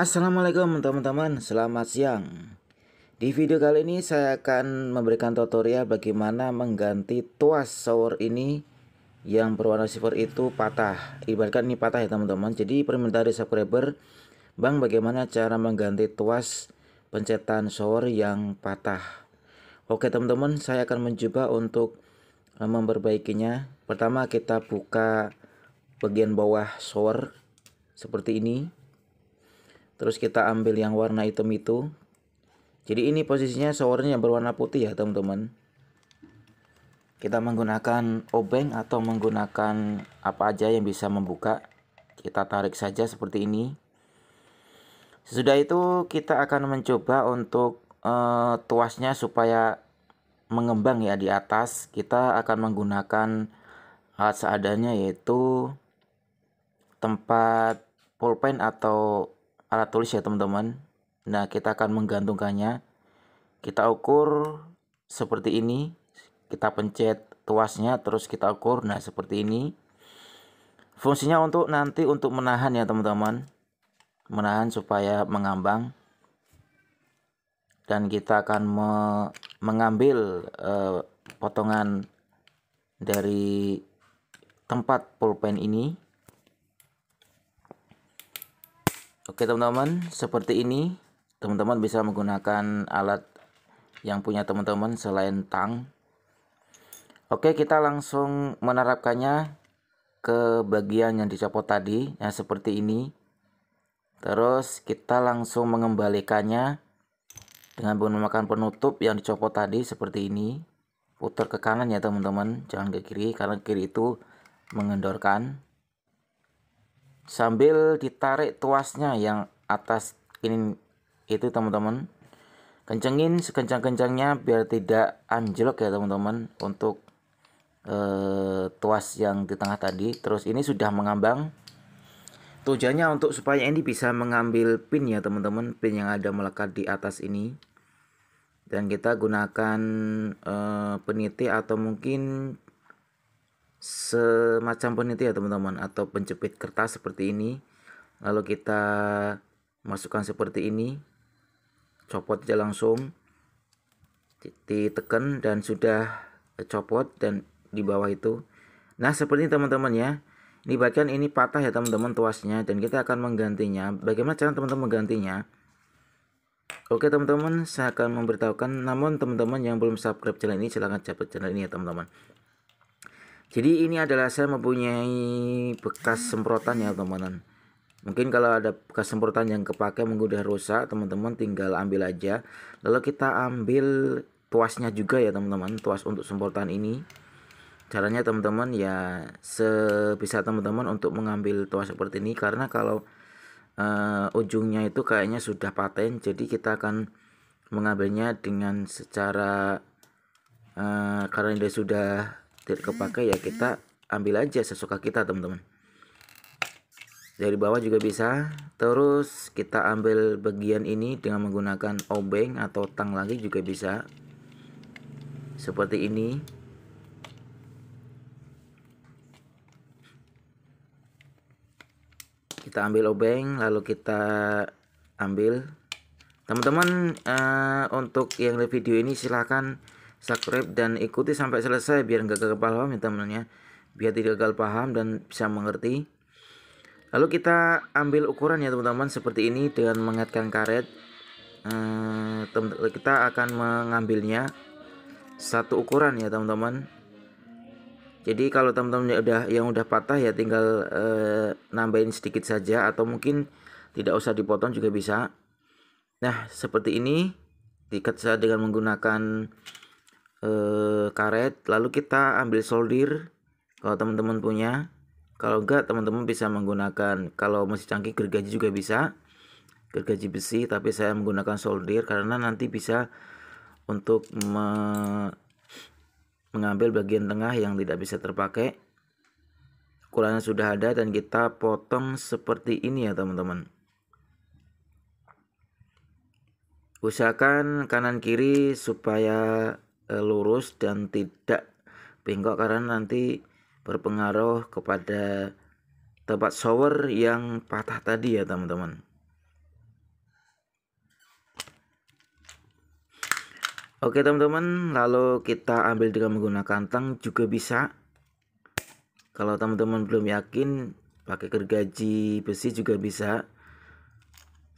Assalamualaikum teman-teman, selamat siang Di video kali ini saya akan memberikan tutorial bagaimana mengganti tuas shower ini Yang berwarna silver itu patah Ibaratkan ini patah ya teman-teman Jadi permintaan dari subscriber Bang bagaimana cara mengganti tuas pencetan shower yang patah Oke teman-teman saya akan mencoba untuk eh, memperbaikinya Pertama kita buka bagian bawah shower seperti ini terus kita ambil yang warna hitam itu jadi ini posisinya showernya berwarna putih ya teman-teman kita menggunakan obeng atau menggunakan apa aja yang bisa membuka kita tarik saja seperti ini sesudah itu kita akan mencoba untuk uh, tuasnya supaya mengembang ya di atas kita akan menggunakan alat seadanya yaitu tempat pulpen atau alat tulis ya teman-teman nah kita akan menggantungkannya kita ukur seperti ini kita pencet tuasnya terus kita ukur nah seperti ini fungsinya untuk nanti untuk menahan ya teman-teman menahan supaya mengambang dan kita akan me mengambil eh, potongan dari tempat pulpen ini Oke teman-teman, seperti ini teman-teman bisa menggunakan alat yang punya teman-teman selain tang. Oke, kita langsung menerapkannya ke bagian yang dicopot tadi, yang seperti ini. Terus kita langsung mengembalikannya dengan menggunakan penutup yang dicopot tadi seperti ini. Putar ke kanan ya teman-teman, jangan ke kiri karena kiri itu mengendorkan sambil ditarik tuasnya yang atas ini itu teman-teman kencengin sekencang-kencangnya biar tidak anjlok ya teman-teman untuk e, tuas yang di tengah tadi terus ini sudah mengambang tujuannya untuk supaya ini bisa mengambil pin ya teman-teman pin yang ada melekat di atas ini dan kita gunakan e, peniti atau mungkin semacam peniti ya teman-teman atau penjepit kertas seperti ini lalu kita masukkan seperti ini copot aja langsung ditekan dan sudah copot dan di bawah itu nah seperti ini teman-teman ya ini bagian ini patah ya teman-teman tuasnya dan kita akan menggantinya bagaimana cara teman-teman menggantinya Oke teman-teman, saya akan memberitahukan. Namun teman-teman yang belum subscribe channel ini silahkan subscribe channel ini ya teman-teman jadi ini adalah saya mempunyai bekas semprotan ya teman-teman mungkin kalau ada bekas semprotan yang kepake mungkin udah rusak teman-teman tinggal ambil aja lalu kita ambil tuasnya juga ya teman-teman tuas untuk semprotan ini caranya teman-teman ya sebisa teman-teman untuk mengambil tuas seperti ini karena kalau uh, ujungnya itu kayaknya sudah paten jadi kita akan mengambilnya dengan secara uh, karena ini sudah tidak kepake ya kita ambil aja sesuka kita teman-teman dari bawah juga bisa terus kita ambil bagian ini dengan menggunakan obeng atau tang lagi juga bisa seperti ini kita ambil obeng lalu kita ambil teman-teman uh, untuk yang live video ini silahkan subscribe dan ikuti sampai selesai biar nggak gagal paham ya teman-teman biar tidak gagal paham dan bisa mengerti lalu kita ambil ukuran ya teman-teman seperti ini dengan mengaitkan karet hmm, kita akan mengambilnya satu ukuran ya teman-teman jadi kalau teman-teman yang udah yang udah patah ya tinggal eh, nambahin sedikit saja atau mungkin tidak usah dipotong juga bisa nah seperti ini diikat dengan menggunakan eh, karet lalu kita ambil solder kalau teman-teman punya kalau enggak teman-teman bisa menggunakan kalau masih canggih gergaji juga bisa gergaji besi tapi saya menggunakan solder karena nanti bisa untuk me mengambil bagian tengah yang tidak bisa terpakai ukurannya sudah ada dan kita potong seperti ini ya teman-teman usahakan kanan kiri supaya lurus dan tidak bengkok karena nanti berpengaruh kepada tempat shower yang patah tadi ya teman-teman Oke teman-teman lalu kita ambil dengan menggunakan tang juga bisa kalau teman-teman belum yakin pakai gergaji besi juga bisa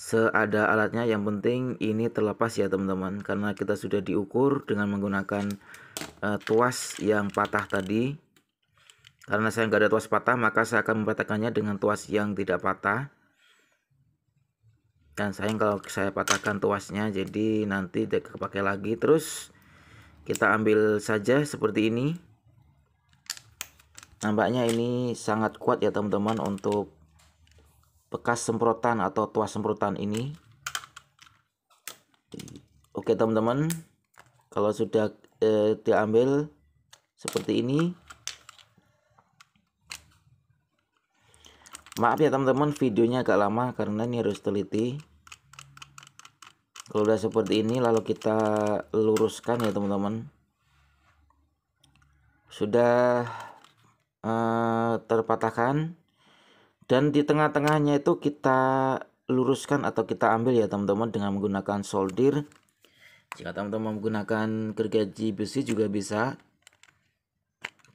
seada alatnya yang penting ini terlepas ya teman-teman karena kita sudah diukur dengan menggunakan uh, tuas yang patah tadi karena saya nggak ada tuas patah maka saya akan mempatahkannya dengan tuas yang tidak patah dan sayang kalau saya patahkan tuasnya jadi nanti tidak kepake lagi terus kita ambil saja seperti ini nampaknya ini sangat kuat ya teman-teman untuk bekas semprotan atau tuas semprotan ini oke teman-teman kalau sudah eh, diambil seperti ini maaf ya teman-teman videonya agak lama karena ini harus teliti kalau sudah seperti ini lalu kita luruskan ya teman-teman sudah eh, terpatahkan dan di tengah-tengahnya itu kita luruskan atau kita ambil ya teman-teman dengan menggunakan solder jika teman-teman menggunakan gergaji besi juga bisa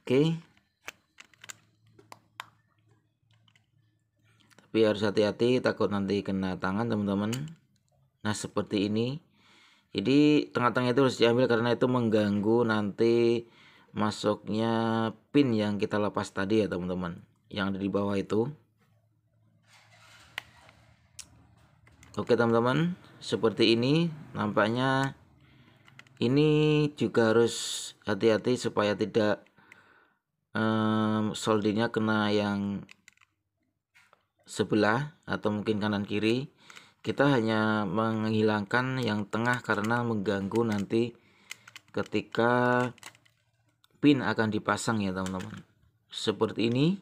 oke tapi harus hati-hati takut nanti kena tangan teman-teman nah seperti ini jadi tengah-tengah itu harus diambil karena itu mengganggu nanti masuknya pin yang kita lepas tadi ya teman-teman yang di bawah itu Oke teman-teman, seperti ini nampaknya ini juga harus hati-hati supaya tidak um, soldingnya kena yang sebelah atau mungkin kanan kiri. Kita hanya menghilangkan yang tengah karena mengganggu nanti ketika pin akan dipasang ya teman-teman. Seperti ini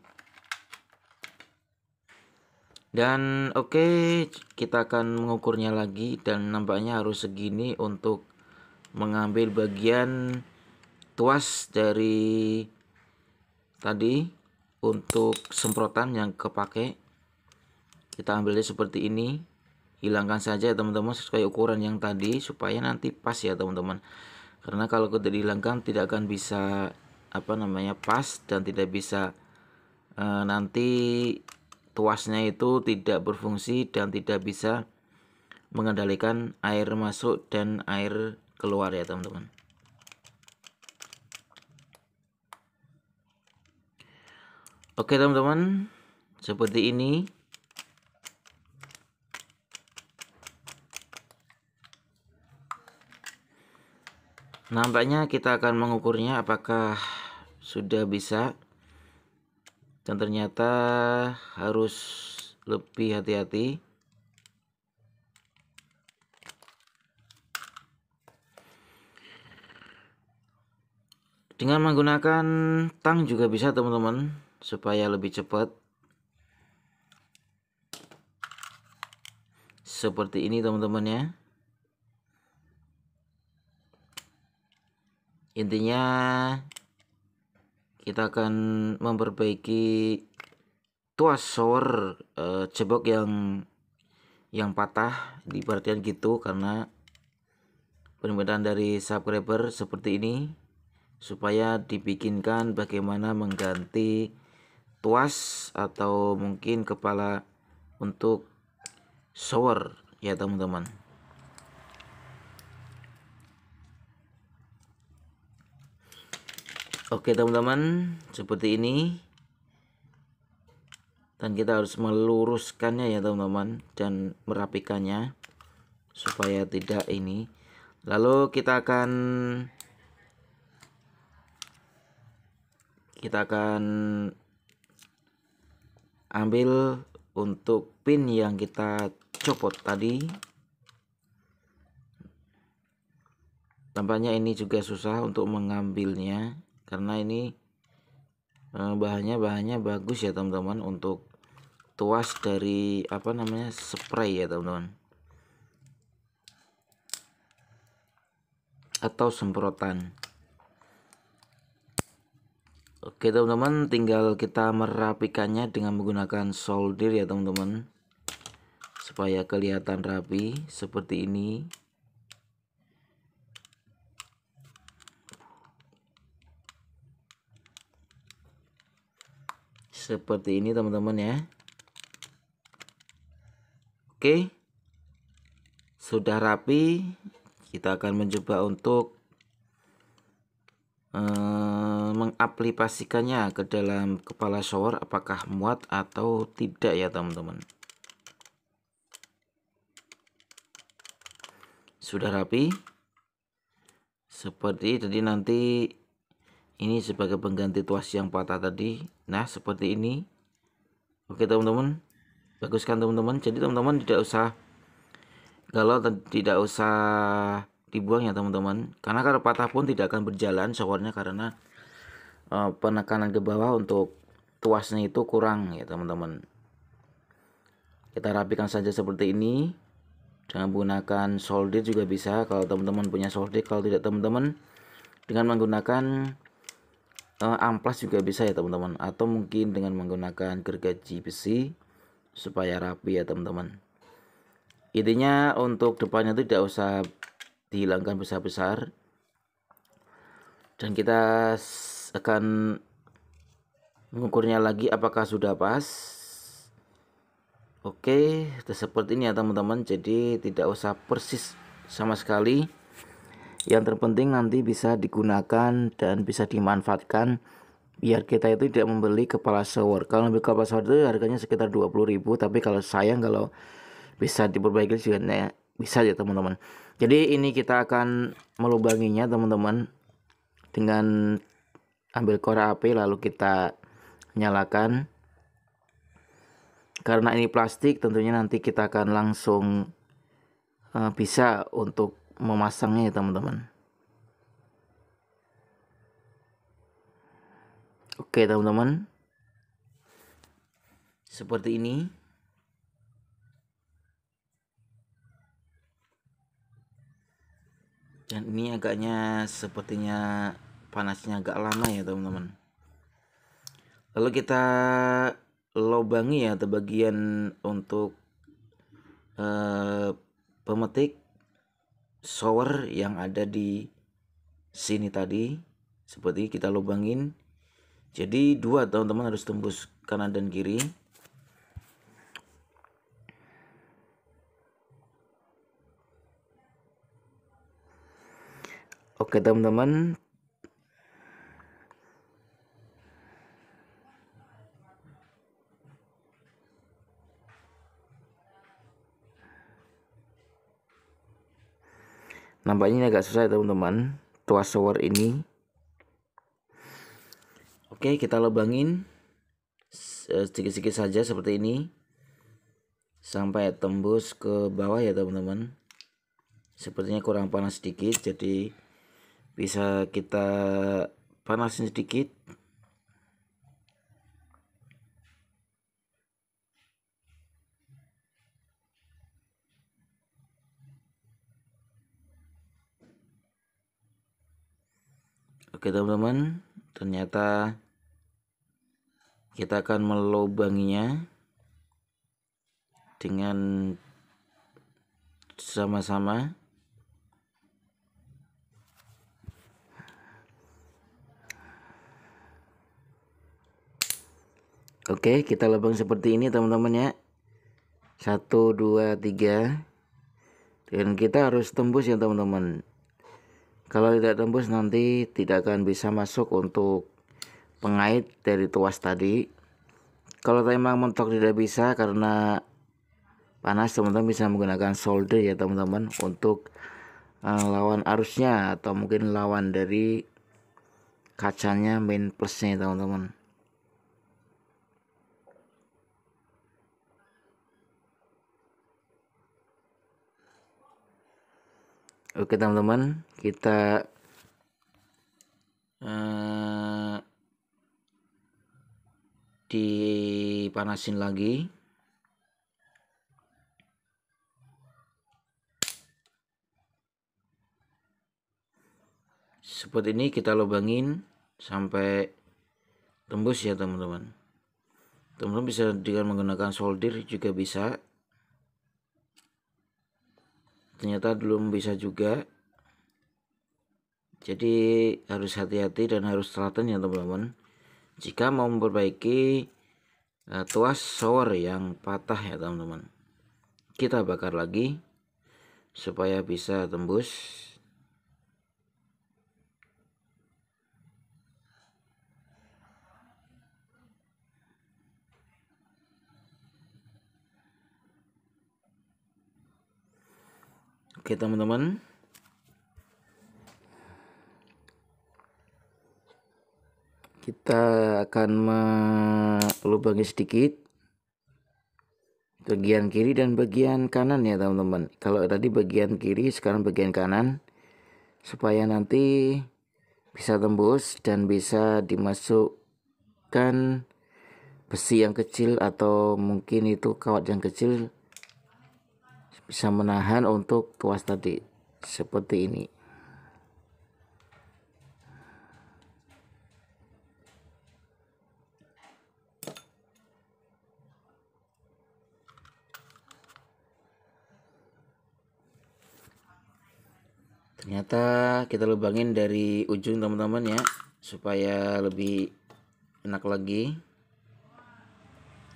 dan oke okay, kita akan mengukurnya lagi dan nampaknya harus segini untuk mengambil bagian tuas dari tadi untuk semprotan yang kepake kita ambilnya seperti ini hilangkan saja teman-teman sesuai ukuran yang tadi supaya nanti pas ya teman-teman karena kalau kita dihilangkan tidak akan bisa apa namanya pas dan tidak bisa e, nanti tuasnya itu tidak berfungsi dan tidak bisa mengendalikan air masuk dan air keluar ya teman-teman Oke teman-teman seperti ini Nampaknya kita akan mengukurnya apakah sudah bisa dan ternyata harus lebih hati-hati dengan menggunakan tang juga bisa teman-teman supaya lebih cepat seperti ini teman-teman ya intinya kita akan memperbaiki tuas shower uh, eh, cebok yang yang patah di perhatian gitu karena permintaan dari subscriber seperti ini supaya dibikinkan bagaimana mengganti tuas atau mungkin kepala untuk shower ya teman-teman Oke teman-teman, seperti ini. Dan kita harus meluruskannya ya teman-teman dan merapikannya supaya tidak ini. Lalu kita akan kita akan ambil untuk pin yang kita copot tadi. Tampaknya ini juga susah untuk mengambilnya karena ini eh, bahannya bahannya bagus ya teman-teman untuk tuas dari apa namanya spray ya teman-teman atau semprotan oke teman-teman tinggal kita merapikannya dengan menggunakan solder ya teman-teman supaya kelihatan rapi seperti ini seperti ini teman-teman ya oke sudah rapi kita akan mencoba untuk uh, mengaplikasikannya ke dalam kepala shower apakah muat atau tidak ya teman-teman sudah rapi seperti jadi nanti ini sebagai pengganti tuas yang patah tadi Nah, seperti ini. Oke, teman-teman. Bagus kan, teman-teman? Jadi, teman-teman tidak usah kalau tidak usah dibuang ya, teman-teman. Karena kalau patah pun tidak akan berjalan showernya karena uh, penekanan ke bawah untuk tuasnya itu kurang ya, teman-teman. Kita rapikan saja seperti ini. Dengan menggunakan solder juga bisa kalau teman-teman punya solder, kalau tidak teman-teman dengan menggunakan uh, amplas juga bisa ya teman-teman atau mungkin dengan menggunakan gergaji besi supaya rapi ya teman-teman intinya untuk depannya itu tidak usah dihilangkan besar-besar dan kita akan mengukurnya lagi apakah sudah pas oke seperti ini ya teman-teman jadi tidak usah persis sama sekali yang terpenting nanti bisa digunakan dan bisa dimanfaatkan biar kita itu tidak membeli kepala shower kalau membeli kepala shower itu harganya sekitar 20.000 tapi kalau sayang kalau bisa diperbaiki juga nah, bisa ya teman-teman jadi ini kita akan melubanginya teman-teman dengan ambil korek api lalu kita nyalakan karena ini plastik tentunya nanti kita akan langsung uh, bisa untuk memasangnya ya teman-teman Oke teman-teman Seperti ini Dan ini agaknya sepertinya panasnya agak lama ya teman-teman Lalu kita lubangi ya atau bagian untuk uh, pemetik shower yang ada di sini tadi seperti kita lubangin jadi dua teman-teman harus tembus kanan dan kiri Oke teman-teman nampaknya ini agak susah ya teman-teman tuas shower ini oke kita lubangin eh, sedikit-sedikit saja seperti ini sampai tembus ke bawah ya teman-teman sepertinya kurang panas sedikit jadi bisa kita panasin sedikit Oke teman-teman, ternyata kita akan melobanginya dengan sama-sama Oke, kita lubang seperti ini teman-teman ya. Satu, dua, tiga. dan kita harus tembus ya teman-teman. Kalau tidak tembus nanti tidak akan bisa masuk untuk pengait dari tuas tadi. Kalau memang mentok tidak bisa karena panas teman-teman bisa menggunakan solder ya teman-teman untuk uh, lawan arusnya atau mungkin lawan dari kacanya main plusnya teman-teman. Oke teman-teman, kita uh, dipanasin lagi. Seperti ini kita lubangin sampai tembus ya teman-teman. Teman-teman bisa dengan menggunakan solder juga bisa ternyata belum bisa juga jadi harus hati-hati dan harus telaten ya teman-teman jika mau memperbaiki uh, tuas shower yang patah ya teman-teman kita bakar lagi supaya bisa tembus Oke teman-teman Kita akan melubangi sedikit Bagian kiri dan bagian kanan ya teman-teman Kalau tadi bagian kiri sekarang bagian kanan Supaya nanti bisa tembus dan bisa dimasukkan besi yang kecil atau mungkin itu kawat yang kecil bisa menahan untuk tuas tadi seperti ini ternyata kita lubangin dari ujung teman-teman ya supaya lebih enak lagi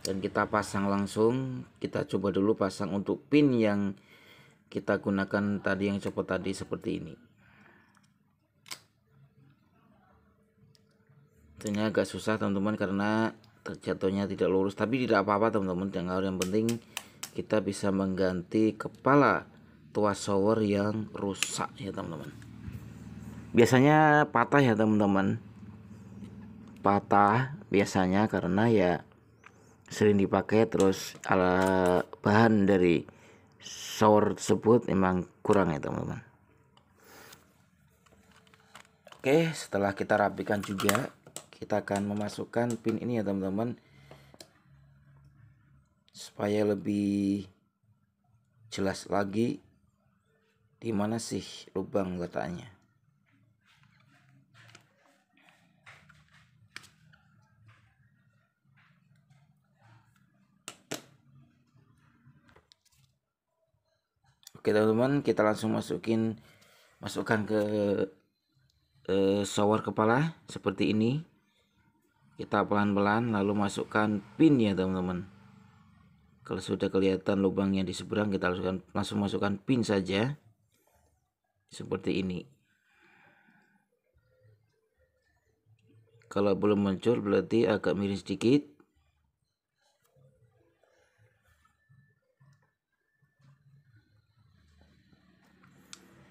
dan kita pasang langsung kita coba dulu pasang untuk pin yang kita gunakan tadi yang copot tadi seperti ini tentunya agak susah teman-teman karena terjatuhnya tidak lurus tapi tidak apa-apa teman-teman yang penting kita bisa mengganti kepala tua shower yang rusak ya teman-teman biasanya patah ya teman-teman patah biasanya karena ya sering dipakai terus ala bahan dari shower tersebut memang kurang ya teman-teman oke setelah kita rapikan juga kita akan memasukkan pin ini ya teman-teman supaya lebih jelas lagi di mana sih lubang letaknya Oke teman-teman kita langsung masukin masukkan ke eh, shower kepala seperti ini kita pelan-pelan lalu masukkan pin ya teman-teman kalau sudah kelihatan lubangnya di seberang kita langsung, langsung masukkan pin saja seperti ini kalau belum muncul berarti agak miring sedikit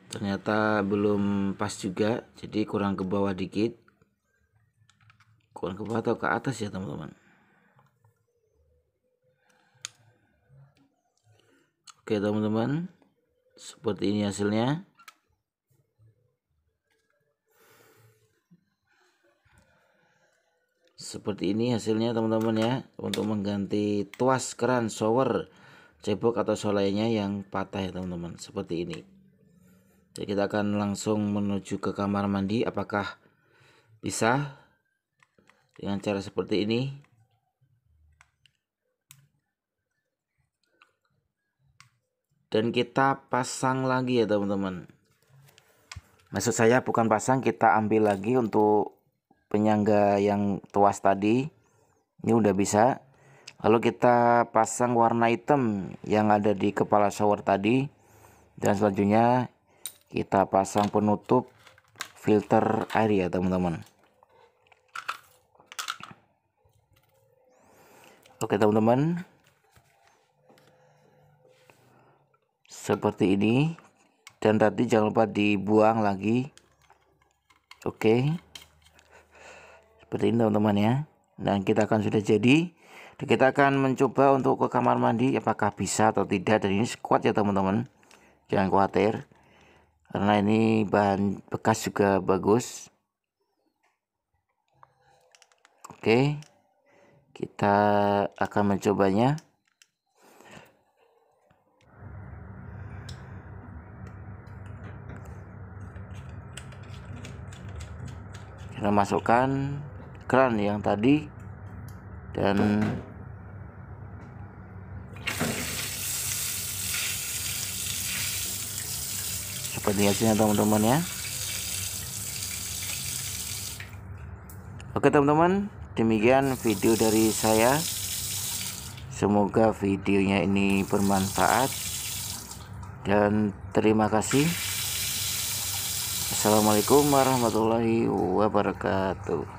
ternyata belum pas juga jadi kurang ke bawah dikit kurang ke bawah atau ke atas ya teman-teman oke teman-teman seperti ini hasilnya seperti ini hasilnya teman-teman ya untuk mengganti tuas keran shower cebok atau solainya yang patah ya teman-teman seperti ini jadi kita akan langsung menuju ke kamar mandi apakah bisa dengan cara seperti ini. Dan kita pasang lagi ya teman-teman. Maksud saya bukan pasang, kita ambil lagi untuk penyangga yang tuas tadi. Ini udah bisa. Lalu kita pasang warna hitam yang ada di kepala shower tadi. Dan selanjutnya kita pasang penutup filter air ya teman-teman oke teman-teman seperti ini dan tadi jangan lupa dibuang lagi oke seperti ini teman-teman ya dan kita akan sudah jadi kita akan mencoba untuk ke kamar mandi apakah bisa atau tidak dan ini squat ya teman-teman jangan khawatir karena ini bahan bekas juga bagus oke kita akan mencobanya kita masukkan keran yang tadi dan seperti hasilnya teman-teman ya oke teman-teman demikian video dari saya semoga videonya ini bermanfaat dan terima kasih Assalamualaikum warahmatullahi wabarakatuh